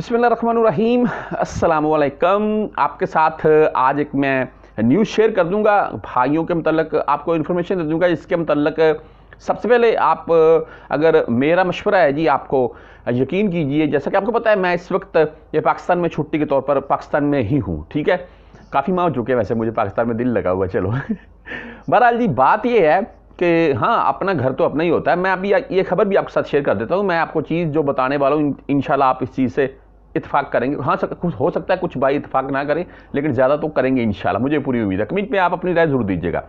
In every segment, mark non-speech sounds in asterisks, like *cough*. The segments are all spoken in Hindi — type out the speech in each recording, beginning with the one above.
बिसमीम अलकम आपके साथ आज एक मैं न्यूज़ शेयर कर दूंगा भाइयों के मतलब आपको इन्फॉर्मेशन दे दूंगा इसके मतलब सबसे पहले आप अगर मेरा मशवरा है जी आपको यकीन कीजिए जैसा कि आपको पता है मैं इस वक्त ये पाकिस्तान में छुट्टी के तौर पर पाकिस्तान में ही हूँ ठीक है काफ़ी माँ हो चुके हैं वैसे मुझे पाकिस्तान में दिल लगा हुआ चलो *laughs* बहरहाल जी बात यह है कि हाँ अपना घर तो अपना ही होता है मैं अभी ये खबर भी आपके साथ शेयर कर देता हूँ मैं आपको चीज़ जो बताने वाला हूँ इन आप इस चीज़ से इतफाक करेंगे हाँ सक, कुछ हो सकता है कुछ भाई इतफाक ना करें लेकिन ज़्यादा तो करेंगे इन मुझे पूरी उम्मीद है कमेंट में आप अपनी राय ज़रूर दीजिएगा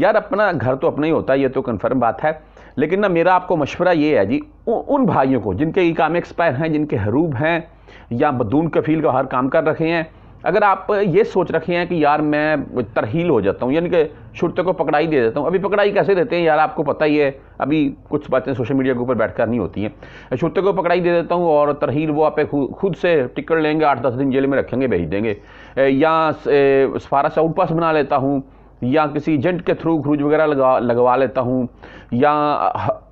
यार अपना घर तो अपना ही होता है ये तो कन्फर्म बात है लेकिन ना मेरा आपको मशवरा ये है जी उन भाइयों को जिनके इकाम एक्सपायर हैं जिनके हरूब हैं या बदून कफील का हर काम कर रखे हैं अगर आप ये सोच रखे हैं कि यार मैं तरहील हो जाता हूँ यानी कि छुट्टे को पकड़ाई दे देता हूँ अभी पकड़ाई कैसे देते हैं यार आपको पता ही है अभी कुछ बातें सोशल मीडिया के ऊपर बैठ कर नहीं होती हैं छुट्टे को पकड़ाई दे देता हूँ और तरहील वो आप खुद से टिकट लेंगे आठ दस दिन जेल में रखेंगे भेज देंगे या सिफारश आउटपास आउट पास बना लेता हूँ या किसी एजेंट के थ्रू क्रूज वगैरह लगा लगवा लेता हूँ या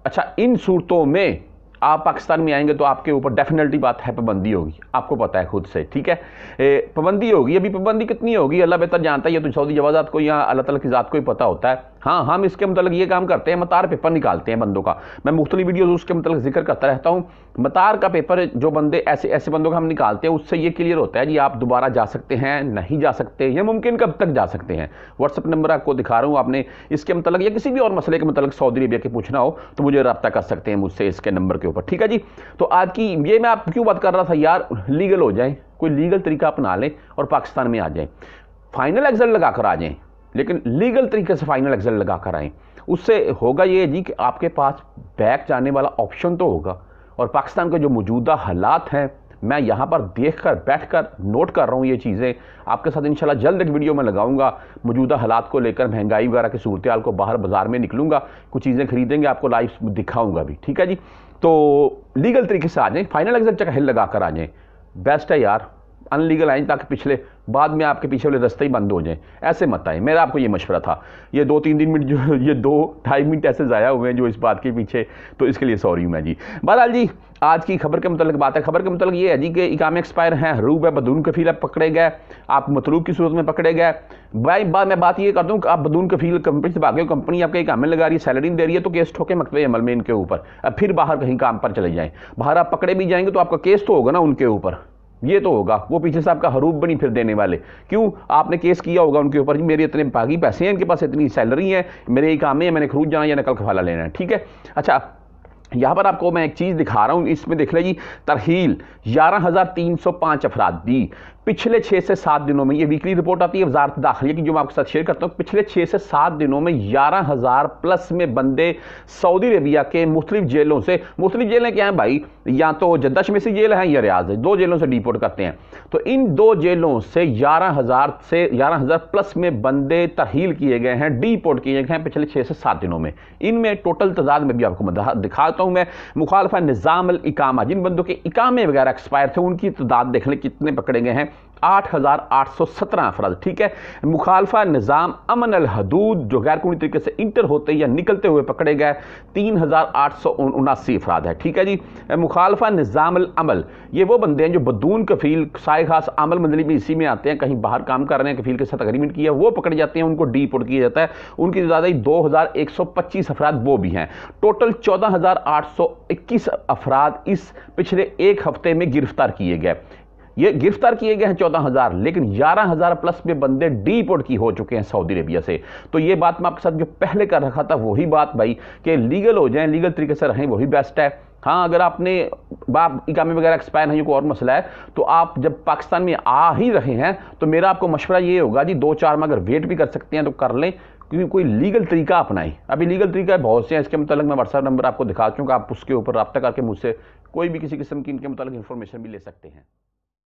अच्छा इन सूरतों में आप पाकिस्तान में आएंगे तो आपके ऊपर डेफिनेटली बात है पाबंदी होगी आपको पता है खुद से ठीक है पाबंदी होगी अभी पाबंदी कितनी होगी अल्लाह बेहतर जानता है या तो सऊदी जवाजात को या अल्लाह तला की ज़ात को ही पता होता है हाँ हम इसके मतलब ये काम करते हैं मतार पेपर निकालते हैं बंदों का मैं मुख्तलि वीडियोज़ उसके मतलब जिक्र करता रहता हूँ मतार का पेपर जो बंदे ऐसे ऐसे बंदों का हम निकालते हैं उससे ये क्लियर होता है जी आप दोबारा जा सकते हैं नहीं जा सकते या मुमकिन कब तक जा सकते हैं व्हाट्सअप नंबर आपको दिखा रहा हूँ आपने इसके मतलब या किसी भी और मसले के मतलब सऊदी अरबिया के पूछना हो तो मुझे रब्ता कर सकते हैं मुझसे इसके नंबर के ऊपर ठीक है जी तो आज की ये मैं आप क्यों बात कर रहा था यार लीगल हो जाए कोई लीगल तरीका अपना लें और पाकिस्तान में आ जाए फाइनल एग्जाम लगा कर आ जाएँ लेकिन लीगल तरीके से फाइनल एग्जाम लगा कर आएँ उससे होगा ये जी कि आपके पास बैक जाने वाला ऑप्शन तो होगा और पाकिस्तान के जो मौजूदा हालात हैं मैं यहाँ पर देख कर बैठ कर नोट कर रहा हूँ ये चीज़ें आपके साथ इंशाल्लाह जल्द एक वीडियो में लगाऊंगा मौजूदा हालात को लेकर महंगाई वगैरह की सूरत को बाहर बाजार में निकलूंगा कुछ चीज़ें खरीदेंगे आपको लाइव दिखाऊंगा भी ठीक है जी तो लीगल तरीके से आ जाएँ फाइनल एग्जाम चेक हिल लगा कर आ जाएँ बेस्ट है यार अनलीगल आए ताकि पिछले बाद में आपके पीछे वाले रास्ते ही बंद हो जाएं ऐसे मत आए मेरा आपको ये मशवरा था ये दो तीन दिन मिनट जो ये दो ढाई मिनट ऐसे ज़ाया हुए हैं जो इस बात के पीछे तो इसके लिए सॉरी हूँ मैं जी बहरहाल जी आज की खबर के मतलब बात है खबर के मतलब ये है जी कि इकाम एक्सपायर हैं हरूब है बदून कफील पकड़े गए आप मतलूब की सूरत में पकड़े गए भाई बा, मैं बात ये करता हूँ कि आप बदून कफील कंपनी से भागे कंपनी आपके एक लगा रही है सैलरी दे रही है तो केस ठोके मकतबे अमल में इनके ऊपर अब फिर बाहर कहीं काम पर चले जाएँ बाहर आप पकड़े भी जाएंगे तो आपका केस तो होगा ना उनके ऊपर ये तो होगा वो पीछे से आपका हरूप बनी फिर देने वाले क्यों आपने केस किया होगा उनके ऊपर मेरे इतने बागी पैसे हैं इनके पास इतनी सैलरी है मेरे ही काम है मैंने खरूद जाना या नकल खफाला लेना है ठीक है अच्छा यहाँ पर आपको मैं एक चीज़ दिखा रहा हूँ इसमें देख लीजिए तरहील ग्यारह हज़ार तीन सौ पाँच अफराद दी पिछले छः से सात दिनों में ये वीकली रिपोर्ट आती है वजारत दाखिल की जो मैं आपके साथ शेयर करता हूँ पिछले छः से सात दिनों में ग्यारह हज़ार प्लस में बंदे सऊदी अरेबिया के मुख्तलिफ जेलों से मुख्तलिफ जेलें क्या हैं भाई या तो में से जेल है या रियाज है दो जेलों से डिपोर्ट करते हैं तो इन दो जेलों से ग्यारह हज़ार से ग्यारह हज़ार प्लस में बंदे तहील किए गए हैं डिपोर्ट किए गए हैं पिछले छः से सात दिनों में इनमें टोटल तादाद में भी आपको दिखाता हूँ मैं मुखालफा निज़ाम इकामा जिन बंदों के इकामे वगैरह एक्सपायर थे उनकी तादाद देख लें कितने पकड़े गए हैं आठ हज़ार आठ सौ सत्रह अफराद ठीक है मुखालफा निज़ाम अमन अलहदूद जो गैर कानूनी तरीके से इंटर होते या निकलते हुए पकड़े गए तीन हज़ार अफराद है ठीक है जी मुखालफा निज़ाम अमल ये वो बंदे हैं जो बदून कफील साय खास अमल मंजिली इसी में आते हैं कहीं बाहर काम कर रहे हैं कफील के साथ अग्रीमेंट किया वो पकड़े जाते हैं उनको डीपोर्ट किया जाता है उनकी तो ज़्यादा ही दो हज़ार एक सौ पच्चीस वो भी हैं टोटल चौदह हज़ार आठ सौ इक्कीस अफराद इस पिछले एक हफ्ते में गिरफ्तार किए गए ये गिरफ्तार किए गए हैं चौदह हजार लेकिन ग्यारह हजार प्लस में बंदे डीपोर्ट की हो चुके हैं सऊदी अरेबिया से तो ये बात मैं आपके साथ जो पहले कर रखा था वही बात भाई कि लीगल हो जाए लीगल तरीके से रहें वही बेस्ट है हाँ अगर आपने बाप इकामी वगैरह एक्सपायर नहीं कोई और मसला है तो आप जब पाकिस्तान में आ ही रहे हैं तो मेरा आपको मशवरा ये होगा जी दो चार में अगर वेट भी कर सकते हैं तो कर लें क्योंकि कोई लीगल तरीका अपनाएं अभी लीगल तरीका है बहुत से हैं इसके मतलब मैं व्हाट्सएप नंबर आपको दिखा चुका आप उसके ऊपर रब्ता करके मुझसे कोई भी किसी किस्म की इनके मतलब इन्फॉर्मेशन भी ले सकते हैं